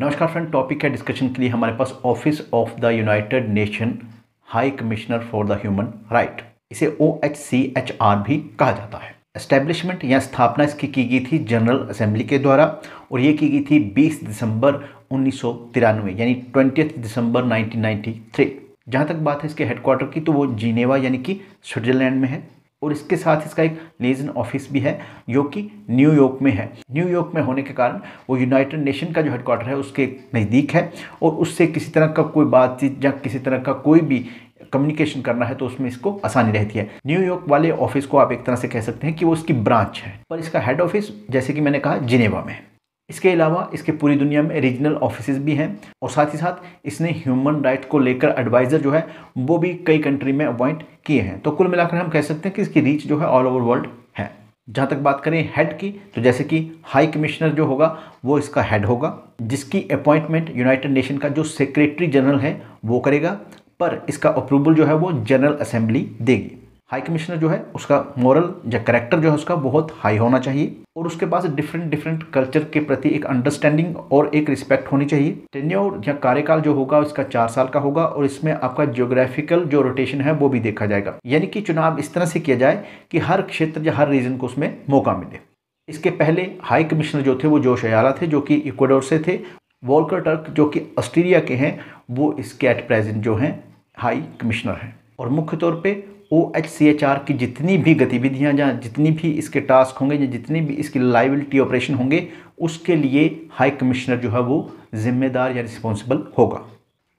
नमस्कार friend topic है discussion के लिए हमारे पास office of the United Nation high commissioner for the human right इसे O H C H R भी कहा जाता है एस्टेब्लिशमेंट या स्थापना इसकी की गई थी जनरल असेंबली के द्वारा और ये की गई थी 20 दिसंबर उन्नीस यानी ट्वेंटी दिसंबर 1993 जहाँ तक बात है इसके हेडक्वार्टर की तो वो जीनेवा यानी कि स्विट्जरलैंड में है और इसके साथ इसका एक लेजन ऑफिस भी है जो कि न्यूयॉर्क में है न्यूयॉर्क में होने के कारण वो यूनाइटेड नेशन का जो हेडक्वार्टर है उसके नज़दीक है और उससे किसी तरह का कोई बातचीत या किसी तरह का कोई भी कम्युनिकेशन करना है तो उसमें इसको आसानी रहती है न्यूयॉर्क वाले ऑफिस को आप एक तरह से कह सकते हैं कि वो उसकी ब्रांच है पर इसका हेड ऑफिस जैसे कि मैंने कहा जिनेवा में इसके अलावा इसके पूरी दुनिया में रीजनल ऑफिस भी हैं और साथ ही साथ इसने ह्यूमन राइट को लेकर एडवाइज़र जो है वो भी कई कंट्री में अपॉइंट किए हैं तो कुल मिलाकर हम कह सकते हैं कि इसकी रीच जो है ऑल ओवर वर्ल्ड है जहाँ तक बात करें हेड की तो जैसे कि हाई कमिश्नर जो होगा वो इसका हेड होगा जिसकी अपॉइंटमेंट यूनाइटेड नेशन का जो सेक्रेटरी जनरल है वो करेगा पर इसका अप्रूवल जो है वो जनरल असेंबली देगी हाई कमिश्नर जो है उसका मॉरल या करेक्टर जो है उसका बहुत हाई होना चाहिए और उसके पास डिफरेंट डिफरेंट कल्चर के प्रति एक अंडरस्टैंडिंग और एक रिस्पेक्ट होनी चाहिए टेन्योर या कार्यकाल जो होगा उसका चार साल का होगा और इसमें आपका ज्योग्राफिकल जो रोटेशन है वो भी देखा जाएगा यानी कि चुनाव इस तरह से किया जाए कि हर क्षेत्र या हर रीजन को उसमें मौका मिले इसके पहले हाई कमिश्नर जो थे वो जोश अयाला थे जो कि इक्वाडोर से थे वॉलकर टर्क जो कि ऑस्ट्रेलिया के हैं वो इसके एट प्रेजेंट जो हैं हाई कमिश्नर हैं और मुख्य तौर पे O H C H R की जितनी भी गतिविधियाँ या जितनी भी इसके टास्क होंगे या जितनी भी इसकी लाइबिलिटी ऑपरेशन होंगे उसके लिए हाई कमिश्नर जो है वो जिम्मेदार या रिस्पॉन्सिबल होगा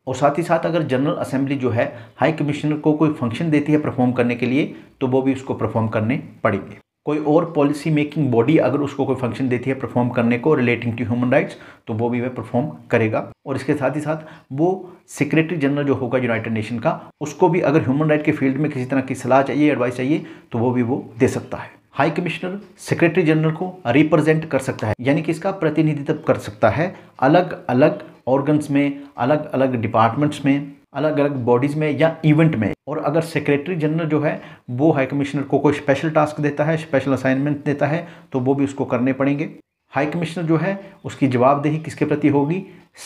और साथ ही साथ अगर जनरल असेंबली जो है हाई कमिश्नर को कोई फंक्शन देती है परफॉर्म करने के लिए तो वो भी उसको परफॉर्म करने पड़ेंगे कोई और पॉलिसी मेकिंग बॉडी अगर उसको कोई फंक्शन देती है परफॉर्म करने को रिलेटिंग टू ह्यूमन राइट्स तो वो भी वह परफॉर्म करेगा और इसके साथ ही साथ वो सेक्रेटरी जनरल जो होगा यूनाइटेड नेशन का उसको भी अगर ह्यूमन राइट के फील्ड में किसी तरह की सलाह चाहिए एडवाइस चाहिए तो वो भी वो दे सकता है हाई कमिश्नर सेक्रेटरी जनरल को रिप्रेजेंट कर सकता है यानी कि इसका प्रतिनिधित्व कर सकता है अलग अलग ऑर्गन्स में अलग अलग डिपार्टमेंट्स में अलग अलग बॉडीज़ में या इवेंट में और अगर सेक्रेटरी जनरल जो है वो हाई कमिश्नर को कोई स्पेशल टास्क देता है स्पेशल असाइनमेंट देता है तो वो भी उसको करने पड़ेंगे हाई कमिश्नर जो है उसकी जवाबदेही किसके प्रति होगी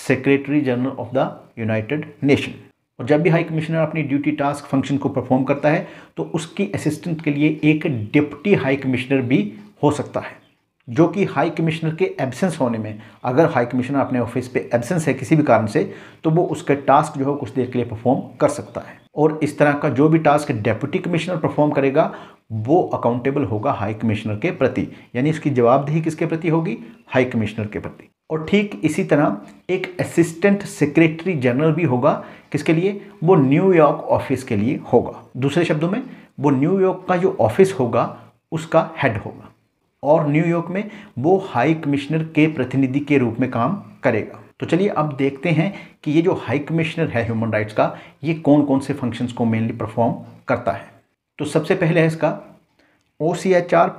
secretary general of the United Nation और जब भी हाई कमिश्नर अपनी ड्यूटी टास्क फंक्शन को परफॉर्म करता है तो उसकी असिस्टेंट के लिए एक डिप्टी हाई कमिश्नर भी हो सकता है जो कि हाई कमिश्नर के एब्सेंस होने में अगर हाई कमिश्नर अपने ऑफिस पे एब्सेंस है किसी भी कारण से तो वो उसके टास्क जो है कुछ देर के लिए परफॉर्म कर सकता है और इस तरह का जो भी टास्क डेप्यूटी कमिश्नर परफॉर्म करेगा वो अकाउंटेबल होगा हाई कमिश्नर के प्रति यानी इसकी जवाबदेही किसके प्रति होगी हाई कमिश्नर के प्रति और ठीक इसी तरह एक असिस्टेंट सेक्रेटरी जनरल भी होगा किसके लिए वो न्यूयॉर्क ऑफिस के लिए होगा दूसरे शब्दों में वो न्यूयॉर्क का जो ऑफिस होगा उसका हेड होगा और न्यूयॉर्क में वो हाई कमिश्नर के प्रतिनिधि के रूप में काम करेगा तो चलिए अब देखते हैं कि ये जो हाई कमिश्नर है ह्यूमन राइट्स का ये कौन कौन से फंक्शंस को मेनली परफॉर्म करता है तो सबसे पहले है इसका ओ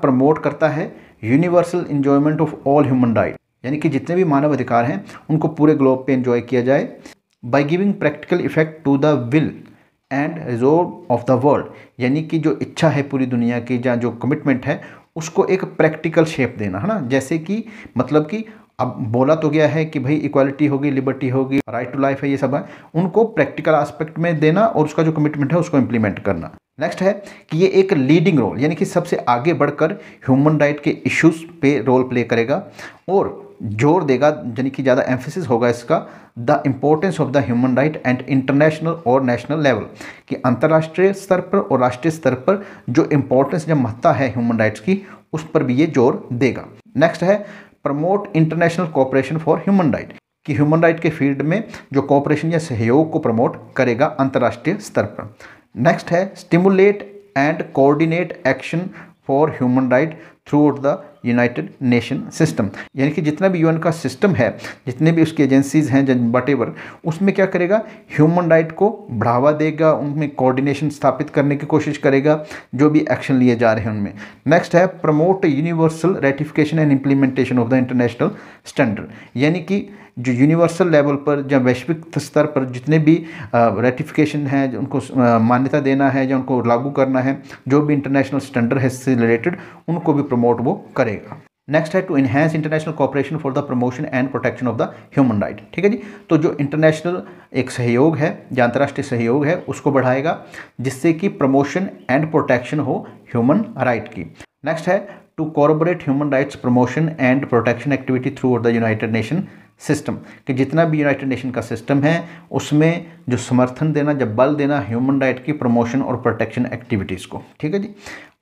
प्रमोट करता है universal enjoyment of all human right यानी कि जितने भी मानव अधिकार हैं उनको पूरे ग्लोब पे इन्जॉय किया जाए by giving practical effect to the will and resolve of the world यानी कि जो इच्छा है पूरी दुनिया की या जो कमिटमेंट है उसको एक प्रैक्टिकल शेप देना है ना जैसे कि मतलब कि अब बोला तो गया है कि भाई इक्वालिटी होगी लिबर्टी होगी राइट टू लाइफ है ये सब है हाँ। उनको प्रैक्टिकल एस्पेक्ट में देना और उसका जो कमिटमेंट है उसको इम्प्लीमेंट करना नेक्स्ट है कि ये एक लीडिंग रोल यानी कि सबसे आगे बढ़कर ह्यूमन राइट के इश्यूज पे रोल प्ले करेगा और जोर देगा यानी कि ज़्यादा एम्फोसिस होगा इसका the importance of the human right and international और नेशनल लेवल कि अंतर्राष्ट्रीय स्तर पर और राष्ट्रीय स्तर पर जो इम्पोर्टेंस या महत्ता है ह्यूमन राइट्स की उस पर भी ये जोर देगा नेक्स्ट है promote international cooperation for human right कि ह्यूमन राइट के फील्ड में जो कॉपरेशन या सहयोग को प्रमोट करेगा अंतर्राष्ट्रीय स्तर पर नेक्स्ट है stimulate and coordinate action for human right throughout the United nation system यानी कि जितना भी यूएन का सिस्टम है जितने भी उसकी एजेंसीज हैं जन एवर उसमें क्या करेगा ह्यूमन राइट को बढ़ावा देगा उनमें कोऑर्डिनेशन स्थापित करने की कोशिश करेगा जो भी एक्शन लिए जा रहे हैं उनमें नेक्स्ट है promote universal ratification and implementation of the international standard यानी कि जो यूनिवर्सल लेवल पर या वैश्विक स्तर पर जितने भी रेटिफिकेशन हैं उनको मान्यता देना है या उनको लागू करना है जो भी इंटरनेशनल स्टैंडर्ड है इससे रिलेटेड उनको भी प्रमोट वो करेगा नेक्स्ट है to enhance international cooperation for the promotion and protection of the human right ठीक है जी तो जो इंटरनेशनल एक सहयोग है या अंतर्राष्ट्रीय सहयोग है उसको बढ़ाएगा जिससे कि प्रमोशन एंड प्रोटेक्शन हो ह्यूमन राइट की नेक्स्ट है to corroborate human rights promotion and protection activity through the United nation system कि जितना भी यूनाइटेड नेशन का सिस्टम है उसमें जो समर्थन देना जब बल देना ह्यूमन राइट की प्रमोशन और प्रोटेक्शन एक्टिविटीज़ को ठीक है जी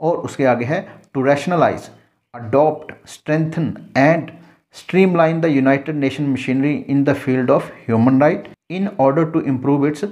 और उसके आगे है to rationalise adopt strengthen and line the United Nation machinery in the field of human right in order to improve its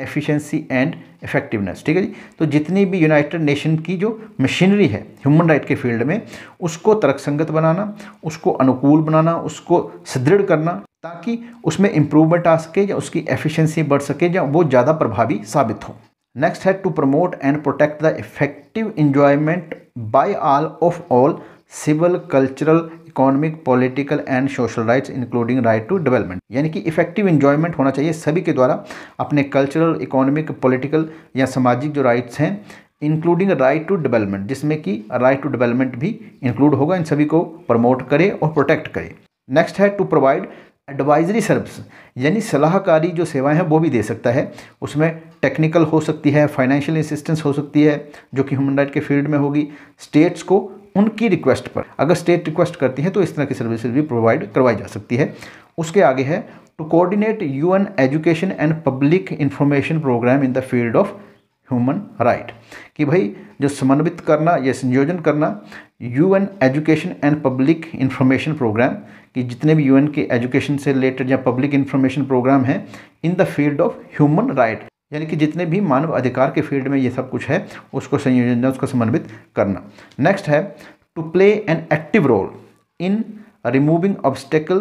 efficiency and effectiveness ठीक है जी तो जितनी भी यूनाइटेड नेशन की जो मशीनरी है ह्यूमन राइट के फील्ड में उसको तर्कसंगत बनाना उसको अनुकूल बनाना उसको सुदृढ़ करना ताकि उसमें इम्प्रूवमेंट आ सके या उसकी एफिशिएंसी बढ़ सके या वो ज़्यादा प्रभावी साबित हो नेक्स्ट है to promote and protect the effective enjoyment by all of all civil cultural economic political and social rights including right to development यानी कि इफेक्टिव इन्जॉयमेंट होना चाहिए सभी के द्वारा अपने कल्चरल इकोनॉमिक पॉलिटिकल या सामाजिक जो राइट्स हैं इंक्लूडिंग राइट टू डेवलपमेंट जिसमें कि राइट टू डेवलपमेंट भी इंक्लूड होगा इन सभी को प्रमोट करे और प्रोटेक्ट करे नेक्स्ट है टू प्रोवाइड एडवाइजरी सर्विस यानी सलाहकारी जो सेवाएं हैं वो भी दे सकता है उसमें टेक्निकल हो सकती है फाइनेंशियल असिस्टेंस हो सकती है जो कि ह्यूमन राइट के फील्ड में होगी स्टेट्स को उनकी रिक्वेस्ट पर अगर स्टेट रिक्वेस्ट करती है तो इस तरह की सर्विसेज भी प्रोवाइड करवाई जा सकती है उसके आगे है to coordinate UN education and public information program in the field of human right कि भाई जो समन्वित करना या संयोजन करना UN education and public information program कि जितने भी यूएन के एजुकेशन से रिलेटेड या पब्लिक इंफॉर्मेशन प्रोग्राम हैं in the field of human right यानी कि जितने भी मानव अधिकार के फील्ड में ये सब कुछ है उसको संयोजन उसको समन्वित करना नेक्स्ट है to play an active role in removing obstacle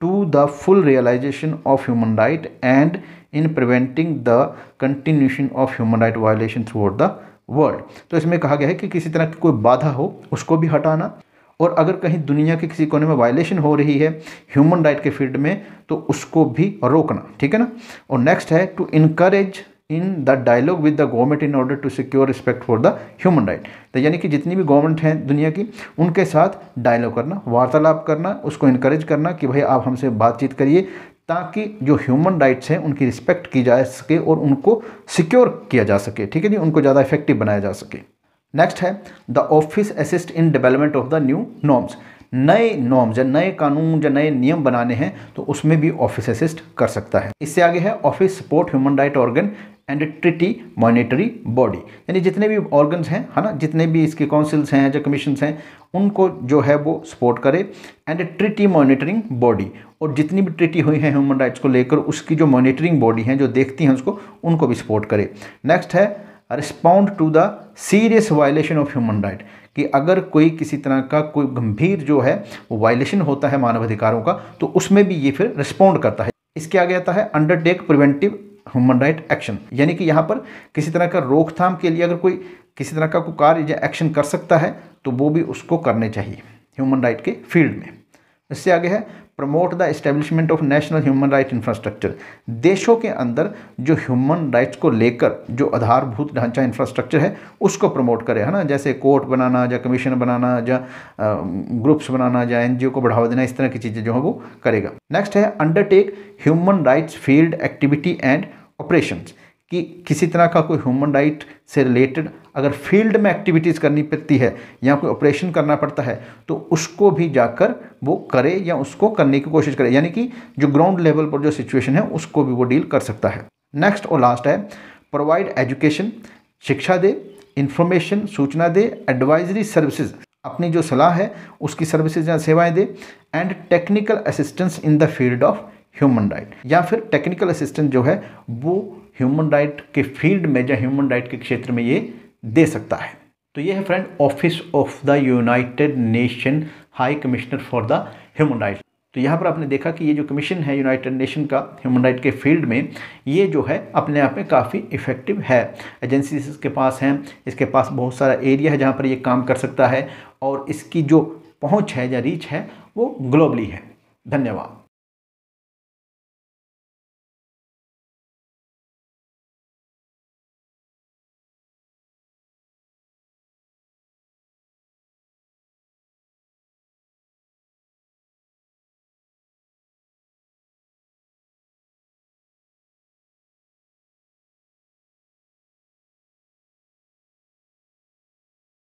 to the full realisation of human right and in preventing the continuation of human right violation throughout the world तो इसमें कहा गया है कि किसी तरह की कोई बाधा हो उसको भी हटाना और अगर कहीं दुनिया के किसी कोने में वायलेशन हो रही है ह्यूमन राइट के फील्ड में तो उसको भी रोकना ठीक है ना और नेक्स्ट है to encourage in the dialogue with the government in order to secure respect for the human right तो यानी कि जितनी भी गवर्नमेंट हैं दुनिया की उनके साथ डायलॉग करना वार्तालाप करना उसको इनकरेज करना कि भाई आप हमसे बातचीत करिए ताकि जो ह्यूमन राइट्स हैं उनकी रिस्पेक्ट की जा सके और उनको सिक्योर किया जा सके ठीक है जी उनको ज़्यादा इफेक्टिव बनाया जा सके नेक्स्ट है the office assist in development of the new norms नए नॉर्म्स या नए कानून या नए नियम बनाने हैं तो उसमें भी ऑफिस असिस्ट कर सकता है इससे आगे है office support human right organ and treaty monitory body यानी जितने भी ऑर्गन्स हैं है ना जितने भी इसके काउंसिल्स हैं या कमीशंस हैं उनको जो है वो सपोर्ट करे एंड ट्रिटी मॉनिटरिंग बॉडी और जितनी भी ट्रिटी हुई है ह्यूमन राइट्स को लेकर उसकी जो मॉनिटरिंग बॉडी हैं जो देखती हैं उसको उनको भी सपोर्ट करे नेक्स्ट है respond to the serious violation of human right कि अगर कोई किसी तरह का कोई गंभीर जो है वो वायलेशन होता है मानवाधिकारों का तो उसमें भी ये फिर रिस्पॉन्ड करता है इसके आगे आता है undertake preventive human right action यानी कि यहाँ पर किसी तरह का रोकथाम के लिए अगर कोई किसी तरह का कोई कार्य या एक्शन कर सकता है तो वो भी उसको करने चाहिए ह्यूमन राइट के फील्ड में इससे आगे है promote the establishment of national human right infrastructure देशों के अंदर जो ह्यूमन राइट्स को लेकर जो आधारभूत ढांचा इंफ्रास्ट्रक्चर है उसको प्रमोट करें है ना जैसे कोर्ट बनाना या कमीशन बनाना या ग्रुप्स बनाना या एन को बढ़ावा देना इस तरह की चीज़ें जो है वो करेगा नेक्स्ट है undertake human rights field activity and operations कि किसी तरह का कोई ह्यूमन राइट से रिलेटेड अगर फील्ड में एक्टिविटीज़ करनी पड़ती है या कोई ऑपरेशन करना पड़ता है तो उसको भी जाकर वो करे या उसको करने की कोशिश करे यानी कि जो ग्राउंड लेवल पर जो सिचुएशन है उसको भी वो डील कर सकता है नेक्स्ट और लास्ट है प्रोवाइड एजुकेशन शिक्षा दे इंफॉर्मेशन सूचना दे एडवाइजरी सर्विसेज अपनी जो सलाह है उसकी सर्विसेज या सेवाएं दे and technical assistance in the field of human right या फिर टेक्निकल असिस्टेंस जो है वो ह्यूमन राइट के फील्ड में या ह्यूमन राइट के क्षेत्र में ये दे सकता है तो ये है friend office of the United Nation high commissioner for the human right तो यहाँ पर आपने देखा कि ये जो कमीशन है यूनाइटेड नेशन का ह्यूमन राइट के फील्ड में ये जो है अपने आप में काफ़ी इफ़ेक्टिव है एजेंसीज इसके पास हैं इसके पास बहुत सारा एरिया है जहाँ पर ये काम कर सकता है और इसकी जो पहुँच है या रीच है वो ग्लोबली है धन्यवाद